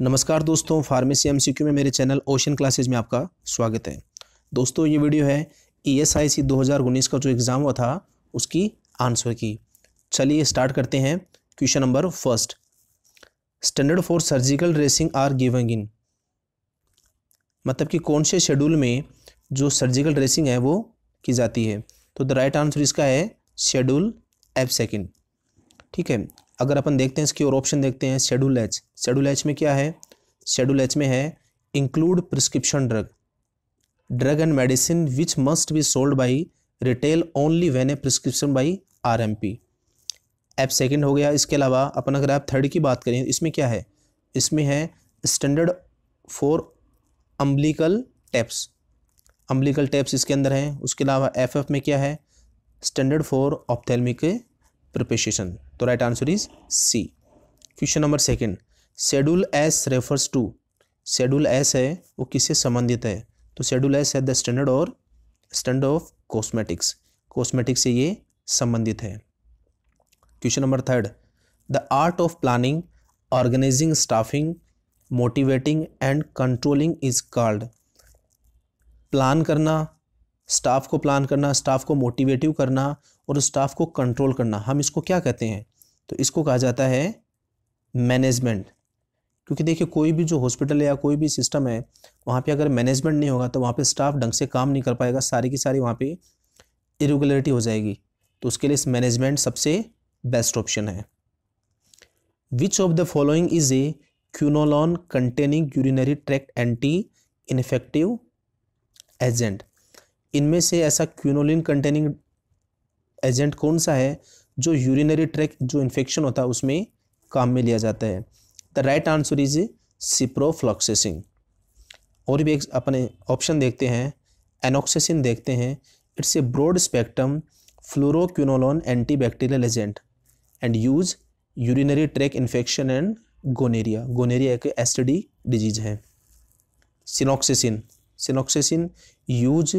नमस्कार दोस्तों pharmacy MCQ में मेरे चैनल ओशन क्लासेज में आपका स्वागत है दोस्तों ये वीडियो है ई एस आई सी दो हज़ार उन्नीस का जो एग्ज़ाम हुआ था उसकी आंसर की चलिए स्टार्ट करते हैं question number first standard for surgical dressing are giving in मतलब कि कौन से शेड्यूल में जो सर्जिकल ड्रेसिंग है वो की जाती है तो द राइट आंसर इसका है शेड्यूल एफ सेकेंड ठीक है अगर अपन देखते हैं इसकी और ऑप्शन देखते हैं शेड्यूल एच शेड्यूल एच में क्या है शेड्यूल एच में है include prescription drug drug and medicine which must be sold by retail only when a prescription by R M P एप सेकेंड हो गया इसके अलावा अपन अगर आप थर्ड की बात करें इसमें क्या है इसमें है standard for umbilical tapes umbilical tapes इसके अंदर हैं उसके अलावा एफ एफ में क्या है स्टैंडर्ड फॉर ऑप्थेलमिक प्रिपेशन तो right answer is C question number second schedule S refers to schedule S है वो किससे संबंधित है तो शेड्यूल एस है द स्टैंडर्ड और स्टैंडर्ड ऑफ कॉस्मेटिक्स कॉस्मेटिक्स से ये संबंधित है question number third the art of planning organizing staffing motivating and controlling is called plan करना स्टाफ को प्लान करना स्टाफ को मोटिवेटिव करना और स्टाफ को कंट्रोल करना हम इसको क्या कहते हैं तो इसको कहा जाता है मैनेजमेंट क्योंकि देखिए कोई भी जो हॉस्पिटल या कोई भी सिस्टम है वहाँ पे अगर मैनेजमेंट नहीं होगा तो वहाँ पे स्टाफ ढंग से काम नहीं कर पाएगा सारी की सारी वहाँ पे इरेगुलरिटी हो जाएगी तो उसके लिए इस मैनेजमेंट सबसे बेस्ट ऑप्शन है which of the following is a quinolone containing urinary tract anti infective agent इनमें से ऐसा क्यूनोलिन कंटेनिंग एजेंट कौन सा है जो यूरिनरी ट्रैक जो इन्फेक्शन होता है उसमें काम में लिया जाता है the right answer is ciprofloxacin और भी एक अपने ऑप्शन देखते हैं एनोक्सेसिन देखते हैं it's a broad spectrum fluoroquinolone antibacterial agent and use urinary tract infection and gonorrhoea gonorrhoea एक एसडी डिजीज है सिनोक्सेसिन सिनोक्सेसिन यूज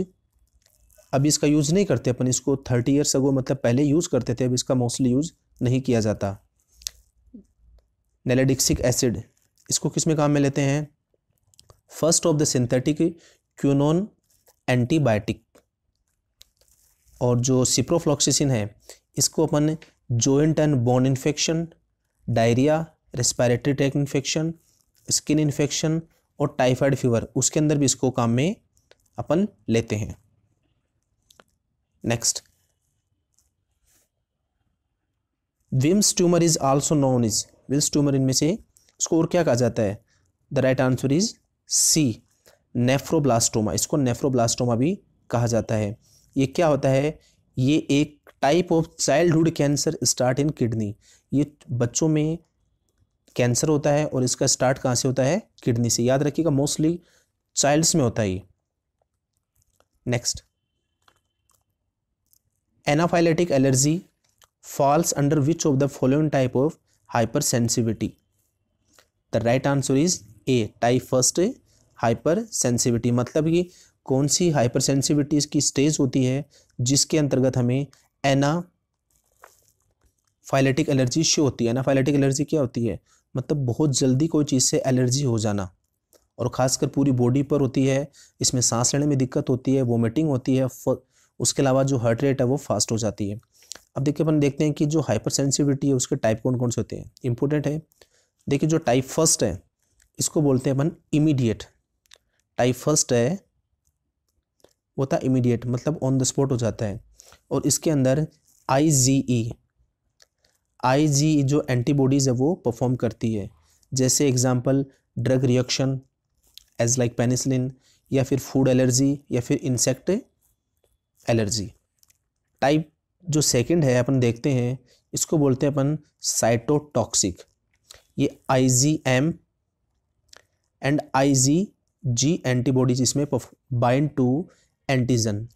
अब इसका यूज़ नहीं करते अपन इसको थर्टी ईयर्स अगो मतलब पहले यूज़ करते थे अब इसका मोस्टली यूज़ नहीं किया जाता नेलेडिक्सिक एसिड इसको किस में काम में लेते हैं first of the synthetic quinolone antibiotic और जो सिप्रोफ्लॉक्सिसिन है इसको अपन joint and bone infection diarrhoea respiratory tract infection skin infection और टाइफाइड फीवर उसके अंदर भी इसको काम में अपन लेते हैं next Wilms tumour is also known as Wilms tumour इनमें से इसको और क्या कहा जाता है the right answer is C nephroblastoma इसको नेफ्रोब्लास्टोमा भी कहा जाता है ये क्या होता है ये एक type of childhood cancer start in kidney ये बच्चों में कैंसर होता है और इसका स्टार्ट कहाँ से होता है किडनी से याद रखिएगा मोस्टली चाइल्ड्स में होता है ये next anaphylactic allergy falls under which of the following type of hypersensitivity the right answer is A type first hypersensitivity मतलब कि कौन सी हाइपर सेंसिविटी की स्टेज होती है जिसके अंतर्गत हमें एना फाइलेटिक एलर्जी शो होती है एनाफाइलेटिक एलर्जी क्या होती है मतलब बहुत जल्दी कोई चीज़ से एलर्जी हो जाना और ख़ासकर पूरी बॉडी पर होती है इसमें सांस लेने में दिक्कत होती है वोमिटिंग होती है उसके अलावा जो हार्ट रेट है वो फास्ट हो जाती है अब देखिए अपन देखते हैं कि जो हाइपर सेंसिविटी है उसके टाइप कौन कौन से होते हैं इंपॉर्टेंट है देखिए जो टाइप फर्स्ट है इसको बोलते हैं अपन इमीडिएट टाइप फर्स्ट है वो था इमीडिएट मतलब ऑन द स्पॉट हो जाता है और इसके अंदर आई जी ई आई जी जो एंटीबॉडीज़ है वो परफॉर्म करती है जैसे example drug reaction as like penicillin या फिर फूड एलर्जी या फिर इंसेक्ट एलर्जी टाइप जो सेकंड है अपन देखते हैं इसको बोलते हैं अपन साइटोटॉक्सिक ये I G M and I G G antibodies इसमें बाइंड टू एंटीजन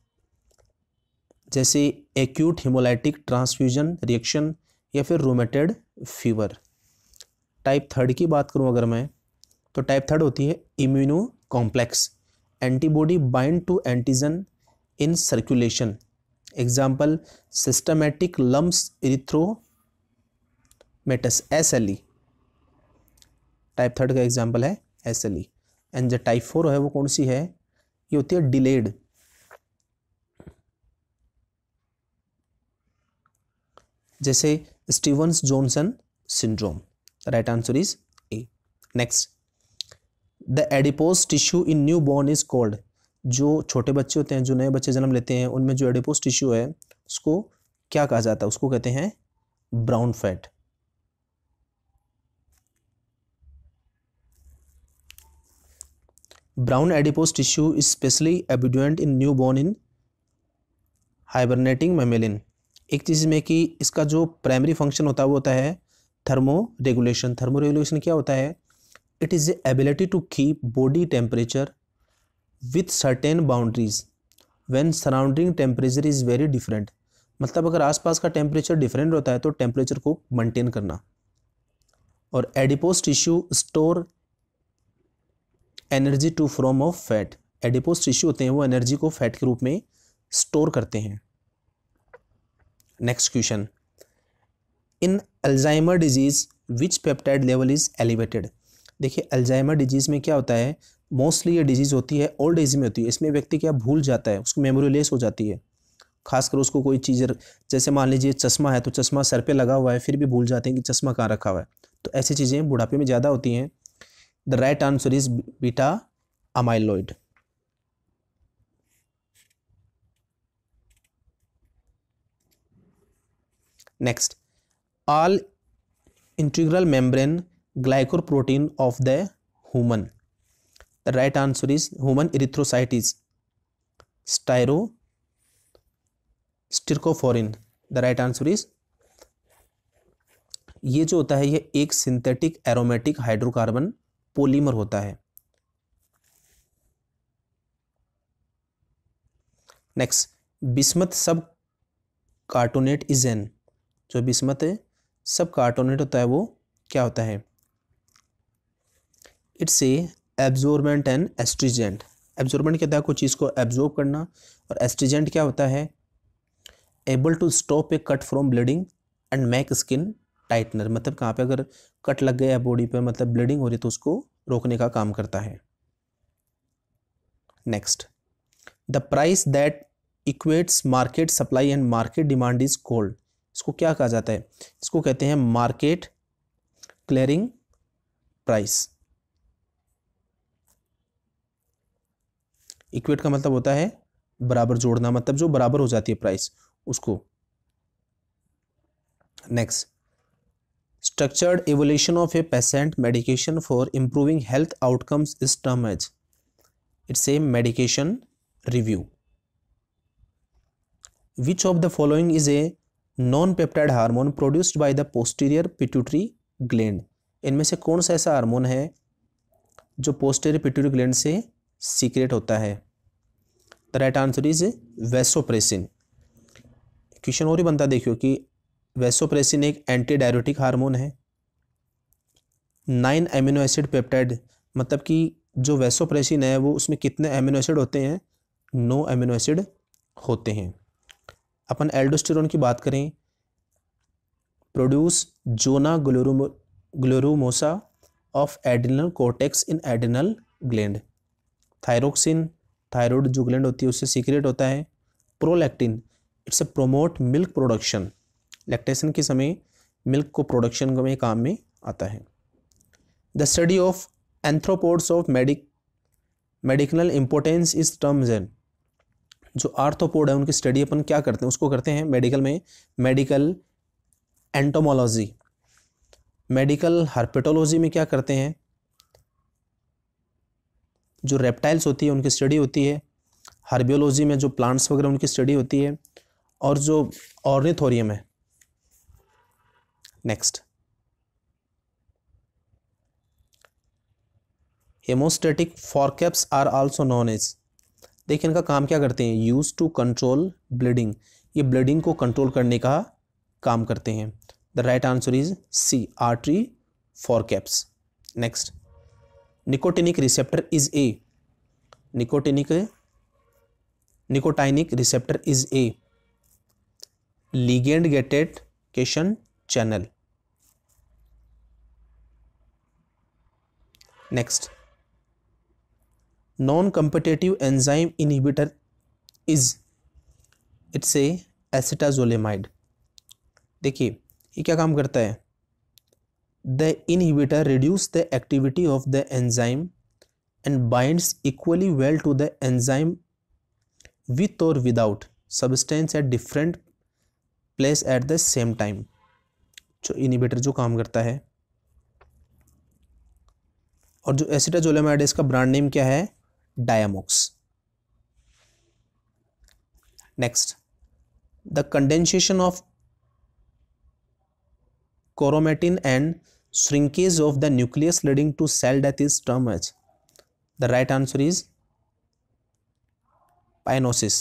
जैसे एक्यूट हिमोलाइटिक ट्रांसफ्यूजन रिएक्शन या फिर रोमेटेड फीवर टाइप थर्ड की बात करूं अगर मैं तो टाइप थर्ड होती है immuno complex antibody bind to antigen example circulation example systematic S L E type third का एग्जाम्पल है एस एल ई एंड जो टाइप फोर है वो कौन सी है ये होती है डिलेड जैसे Stevens Johnson syndrome right answer is A next the adipose tissue in newborn is called जो छोटे बच्चे होते हैं जो नए बच्चे जन्म लेते हैं उनमें जो एडिपोस टिश्यू है उसको क्या कहा जाता है उसको कहते हैं brown fat brown tissue is specially specially in newborn in hibernating mammalian एक चीज़ में कि इसका जो प्राइमरी फंक्शन होता है वो होता है थर्मो रेगुलेशन थर्मो रेगुलेशन क्या होता है it is ability to keep body temperature with certain boundaries when surrounding temperature is very different मतलब अगर आसपास का टेम्परेचर डिफरेंट होता है तो टेम्परेचर को मेंटेन करना और adipose tissue store energy to from of fat adipose tissue होते हैं वो एनर्जी को फैट के रूप में स्टोर करते हैं next question in Alzheimer disease which peptide level is elevated देखिए अल्जाइमर डिजीज़ में क्या होता है मोस्टली ये डिजीज़ होती है ओल्ड एज में होती है इसमें व्यक्ति क्या भूल जाता है उसको मेमोरी लेस हो जाती है खासकर उसको कोई चीज़ जैसे मान लीजिए चश्मा है तो चश्मा सर पे लगा हुआ है फिर भी भूल जाते हैं कि चश्मा कहाँ रखा हुआ है तो ऐसी चीज़ें बुढ़ापे में ज़्यादा होती हैं the right answer is beta amyloid next all integral membrane glycoprotein of the human the right answer is human erythrocytes स्टाइरो स्टिरकोफोरिन द राइट आंसर इज ये जो होता है ये एक सिंथेटिक एरोमेटिक हाइड्रोकार्बन पॉलीमर होता है next bismuth sub carbonate is an जो बिस्मत सब कार्टोनेट होता है वो क्या होता है it's a absorbent and astringent absorbent कहता है कोई चीज़ को एब्जॉर्ब करना और एस्ट्रीजेंट क्या होता है able to stop a cut from bleeding and make skin tightener मतलब कहाँ पे अगर कट लग गया है बॉडी पे मतलब ब्लीडिंग हो रही है तो उसको रोकने का काम करता है next the price that equates market supply and market demand is called इसको क्या कहा जाता है इसको कहते हैं मार्केट क्लियरिंग प्राइस इक्वेट का मतलब होता है बराबर जोड़ना मतलब जो बराबर हो जाती है प्राइस उसको next structured evolution of a patient medication for improving health outcomes is term as it's a medication review which of the following is a non peptide hormone produced by the posterior pituitary gland इनमें से कौन सा ऐसा hormone है जो posterior pituitary gland से secrete होता है the right answer is vasopressin question और ही बनता देखियो कि वेसोप्रेसिन एक एंटी डायरेटिक हार्मोन है नाइन एमिनो एसिड पेप्टाइड मतलब कि जो वेसोप्रेसिन है वो उसमें कितने एमिनो एसिड होते हैं नो एमिनो एसिड होते हैं अपन एल्डोस्टेरोन की बात करें प्रोड्यूस जोना ग्लोरूमो glomerulosa of adrenal cortex in adrenal gland thyroxine thyroid जो ग्लैंड होती है उससे सीक्रेट होता है prolactin it's a promote milk production lactation के समय मिल्क को प्रोडक्शन में काम में आता है the study of arthropods of medic medical importance is terms and जो आर्थोपोड है उनकी स्टडी अपन क्या करते हैं उसको करते हैं मेडिकल में मेडिकल एंटोमोलॉजी मेडिकल हर्पेटोलॉजी में क्या करते हैं जो रेप्टाइल्स होती है उनकी स्टडी होती है हार्बियोलॉजी में जो प्लांट्स वगैरह उनकी स्टडी होती है और जो ऑर्निथोरियम है next hemostatic forceps are also known as देखिए इनका काम क्या करते हैं यूज टू कंट्रोल ब्लीडिंग ये ब्लीडिंग को कंट्रोल करने का काम करते हैं the right answer is C artery forceps next nicotinic receptor is a nicotinic nicotinic receptor is a ligand gated cation channel next non competitive enzyme inhibitor is it's a acetazolamide देखिए ये क्या काम करता है the inhibitor reduces the activity of the enzyme and binds equally well to the enzyme with or without substance at different place at the same time जो inhibitor जो काम करता है और जो एसिटाजोलामाइड इसका ब्रांड नेम क्या है Diamox next the condensation of chromatin and shrinkage of the nucleus leading to cell death is termed as the right answer is pyanosis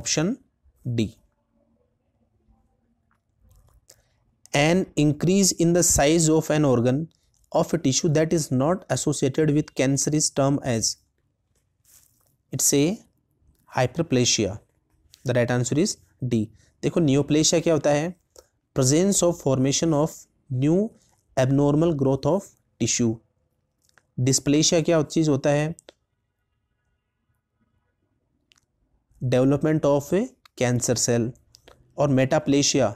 option d an increase in the size of an organ of a tissue that is not associated with cancer is termed as it's a hyperplasia the right answer is D देखो neoplasia क्या होता है presence of formation of new abnormal growth of tissue dysplasia क्या चीज़ होता है development of a cancer cell और metaplasia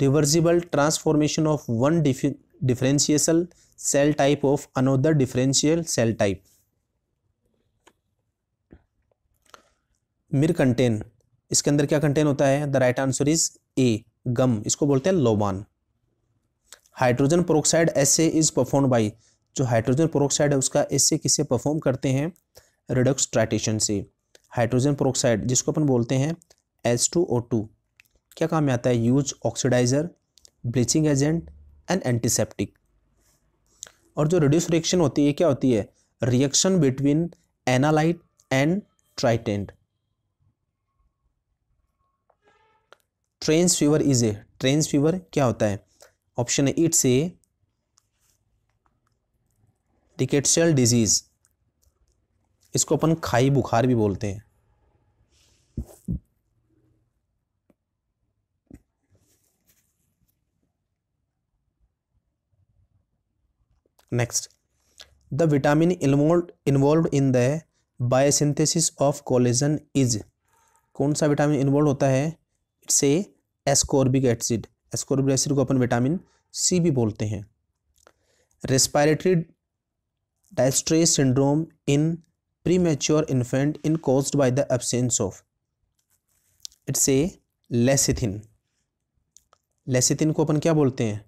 reversible transformation of one differential cell type of another differential cell type myrrh contain इसके अंदर क्या कंटेन होता है the right answer is a gum इसको बोलते हैं लोबान hydrogen peroxide assay is perform by जो हाइड्रोजन प्रोक्साइड है उसका एसे किससे परफॉर्म करते हैं रिडक्स ट्राइटेशन से हाइड्रोजन प्रोक्साइड जिसको अपन बोलते हैं एस टू ओ टू क्या काम में आता है use oxidiser bleaching agent and antiseptic और जो रिड्यूस रिएक्शन होती है क्या होती है reaction between analyte and titrant trench fever is a trench fever क्या होता है ऑप्शन है इट्स ए टिकेटशल डिजीज इसको अपन खाई बुखार भी बोलते हैं next the vitamin involve involve in the biosynthesis of collagen is कौन सा विटामिन इन्वॉल्व होता है it's a ascorbic acid ascorbic acid को अपन विटामिन सी भी बोलते हैं respiratory distress syndrome in premature infant in cause by the absence of it's a lecithin lecithin को अपन क्या बोलते हैं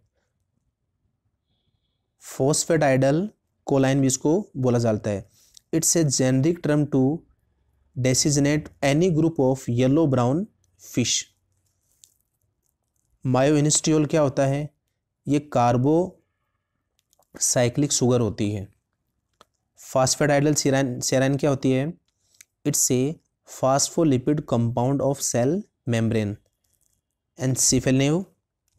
फोस्फेटाइडल कोलाइन भी इसको बोला जाता है it's a generic term to designate any group of yellow brown fish myoinositol क्या होता है ये कार्बो साइक्लिक शुगर होती है फास्फेटाइडल सेराइन सेराइन क्या होती है it's a phospholipid compound of cell membrane and सीफेनेव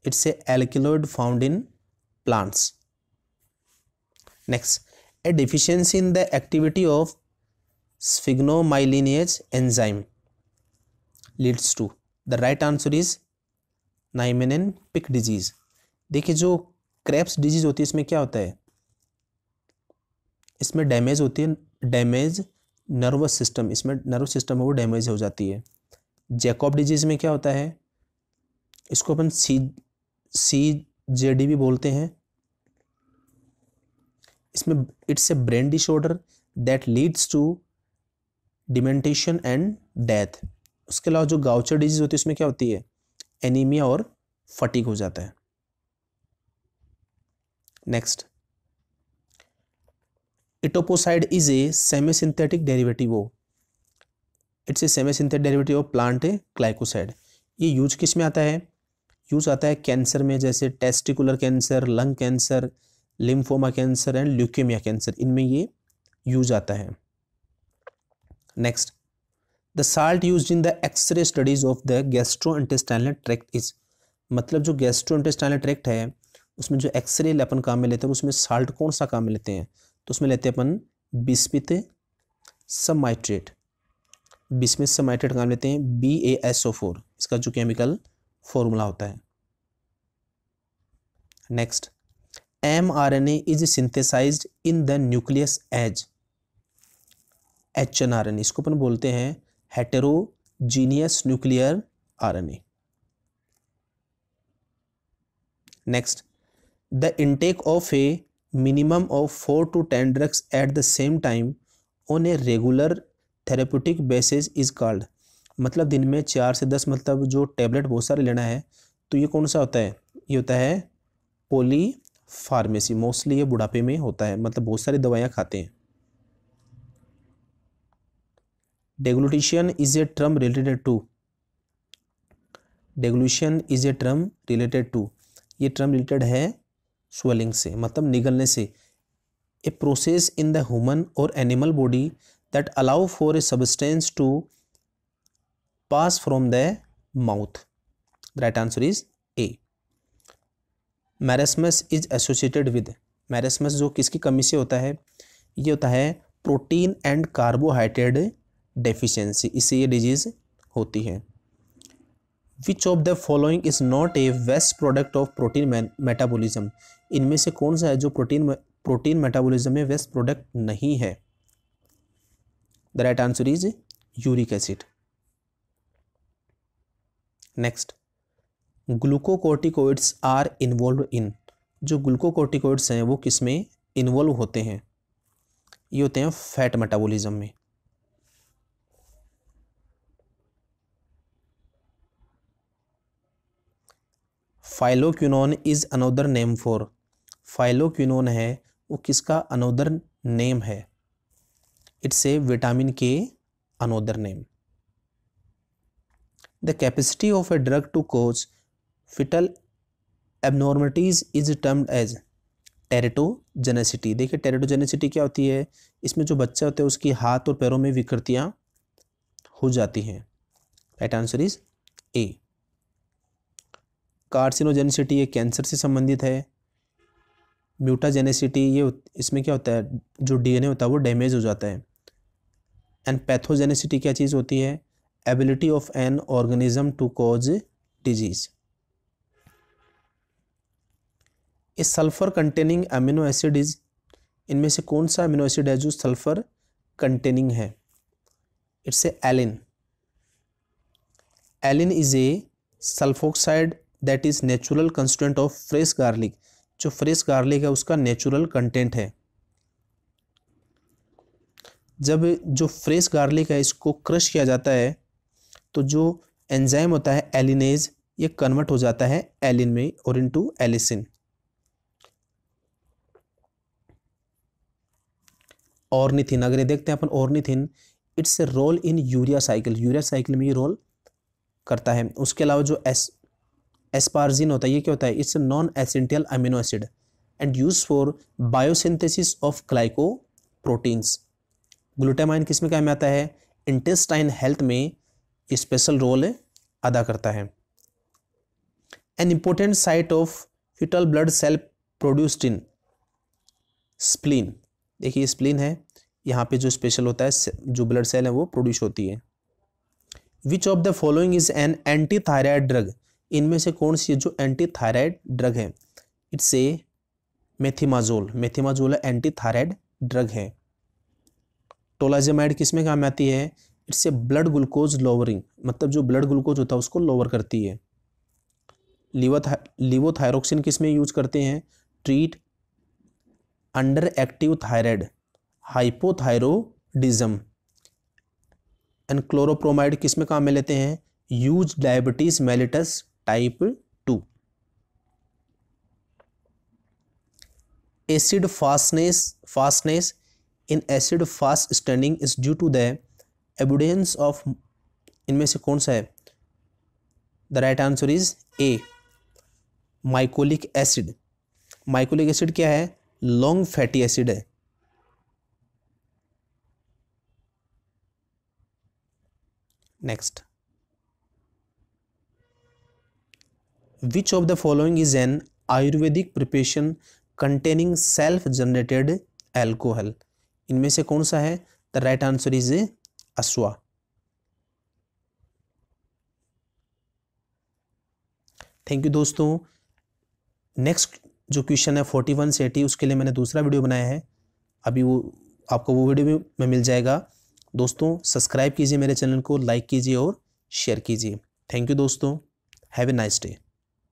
it's a alkaloid found in plants next a deficiency in the activity of sphingomyelinase enzyme leads to the right answer is Niemann Pick disease देखिए जो craps disease होती है इसमें क्या होता है इसमें डैमेज होती है डैमेज नर्वस सिस्टम इसमें नर्वस सिस्टम है वो डैमेज हो जाती है जैकॉब डिजीज़ में क्या होता है इसको अपन सी सी जे डी भी बोलते हैं इसमें it's a brain disorder that leads to dementia and death उसके अलावा जो गाउचर डिजीज़ होती है उसमें क्या होती है एनीमिया और फटीक हो जाता है next etoposide is a semi synthetic derivative it's a semi synthetic derivative of plant a glycoside ये यूज किस में आता है यूज आता है कैंसर में जैसे testicular cancer lung cancer lymphoma cancer and leukaemia cancer इनमें ये यूज आता है next the salt use in the X ray studies of the gastro intestinal tract is मतलब जो गैस्ट्रो इंटेस्टाइनल ट्रैक्ट है उसमें जो एक्सरे अपन काम में लेते हैं उसमें साल्ट कौन सा काम में लेते हैं तो उसमें लेते हैं अपन बिस्मित समाइट्रेट बिस्मित समाइट्रेट काम लेते हैं B A S O four इसका जो केमिकल फॉर्मूला होता है next M R N A is synthesize in the nucleus as H N R N इसको अपन बोलते हैं heterogeneous nuclear RNA next the intake of a minimum of four to ten drugs at the same time on a regular therapeutic basis is called मतलब दिन में चार से दस मतलब जो टेबलेट बहुत सारे लेना है तो ये कौन सा होता है ये होता है पोली फार्मेसी मोस्टली ये बुढ़ापे में होता है मतलब बहुत सारी दवाइयाँ खाते हैं deglutition is a term related to deglutition is a term related to ये ट्रम रिलेटेड है स्वेलिंग से मतलब निगलने से a process in the human और animal body that allow for a substance to pass from the mouth right answer is a marasmus is associated with marasmus जो किसकी कमी से होता है ये होता है प्रोटीन एंड कार्बोहाइड्रेट डेफिशिएंसी इससे ये डिजीज़ होती है which of the following is not a waste product of protein metabolism इनमें से कौन सा है जो प्रोटीन प्रोटीन मेटाबॉलिज्म में वेस्ट प्रोडक्ट नहीं है the right answer is uric acid next glucocorticoids are involve in जो ग्लूकोकोर्टिकोइड्स हैं वो किस में इन्वॉल्व होते हैं ये होते हैं फैट मेटाबॉलिज्म में phylloquinone is another name for phylloquinone है वो किसका अनोदर नेम है it's a vitamin K another name the capacity of a drug to cause fetal abnormalities is termed as teratogenicity देखिए टेरेटोजेनेसिटी क्या होती है इसमें जो बच्चे होते हैं उसकी हाथ और पैरों में विकृतियाँ हो जाती हैं right answer is a carcinogenicity ये कैंसर से संबंधित है म्यूटाजेनेसिटी ये इसमें क्या होता है जो डीएनए होता है वो डैमेज हो जाता है एंड पैथोजेनेसिटी क्या चीज़ होती है ability of an organism to cause disease a sulphur containing amino acid is इनमें से कौन सा अमीनो एसिड है जो सल्फर कंटेनिंग है it's a alliin alliin is a sulfoxide that is natural constituent of fresh garlic जो fresh garlic है उसका नेचुरल कंटेंट है जब जो फ्रेश गार्लिक है इसको क्रश किया जाता है तो जो एंजाइम होता है एलिनेज ये कन्वर्ट हो जाता है एलिन में और इनटू एलिसिन ऑर्निथिन अगर ये देखते हैं अपन ornithine it's a role in urea cycle urea cycle में ये रोल करता है उसके अलावा जो एस एस्पार्जिन होता है ये क्या होता है it's non essential amino acid and use for biosynthesis of glycoproteins glutamine किस में काम आता है इंटेस्टाइन हेल्थ में स्पेशल रोल अदा करता है an important site of fetal blood cell produced in spleen देखिए स्प्लीन है यहाँ पे जो स्पेशल होता है जो ब्लड सेल है वो प्रोड्यूस होती है which of the following is an anti thyroid drug इनमें से कौन सी जो एंटी थायराइड ड्रग है it's a methimazole methimazole anti thyroid drug है टोलाजेमाइड किसमें काम आती है it's a blood glucose lowering मतलब जो ब्लड ग्लूकोज होता है उसको लोवर करती है लिवोथायरोक्सिन किस में यूज करते हैं treat under active thyroid hypothyroidism and chlorpropamide किस में काम में लेते हैं use diabetes mellitus type two acid fastness fastness in acid fast staining is due to the evidence of इनमें से कौन सा है the right answer is a mycolic acid mycolic acid क्या है लॉन्ग फैटी एसिड है next which of the following is an Ayurvedic preparation containing self generated alcohol इनमें से कौन सा है the right answer is a अश्वा थैंक यू दोस्तों नेक्स्ट जो क्वेश्चन है फोर्टी वन से एटी उसके लिए मैंने दूसरा वीडियो बनाया है अभी वो आपको वो वीडियो भी में मिल जाएगा दोस्तों सब्सक्राइब कीजिए मेरे चैनल को लाइक कीजिए और शेयर कीजिए थैंक यू दोस्तों हैव ए नाइस डे